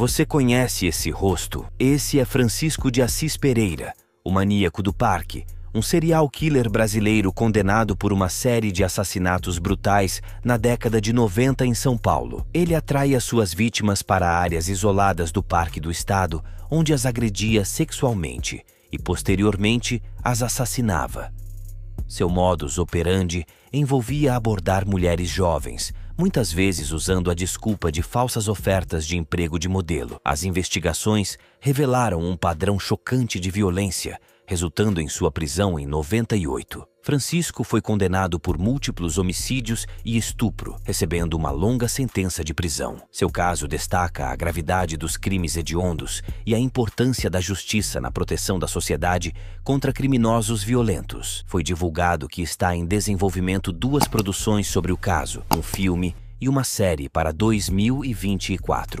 Você conhece esse rosto? Esse é Francisco de Assis Pereira, o maníaco do parque, um serial killer brasileiro condenado por uma série de assassinatos brutais na década de 90 em São Paulo. Ele atrai as suas vítimas para áreas isoladas do Parque do Estado, onde as agredia sexualmente e, posteriormente, as assassinava. Seu modus operandi envolvia abordar mulheres jovens, muitas vezes usando a desculpa de falsas ofertas de emprego de modelo. As investigações revelaram um padrão chocante de violência, resultando em sua prisão em 98. Francisco foi condenado por múltiplos homicídios e estupro, recebendo uma longa sentença de prisão. Seu caso destaca a gravidade dos crimes hediondos e a importância da justiça na proteção da sociedade contra criminosos violentos. Foi divulgado que está em desenvolvimento duas produções sobre o caso, um filme e uma série para 2024.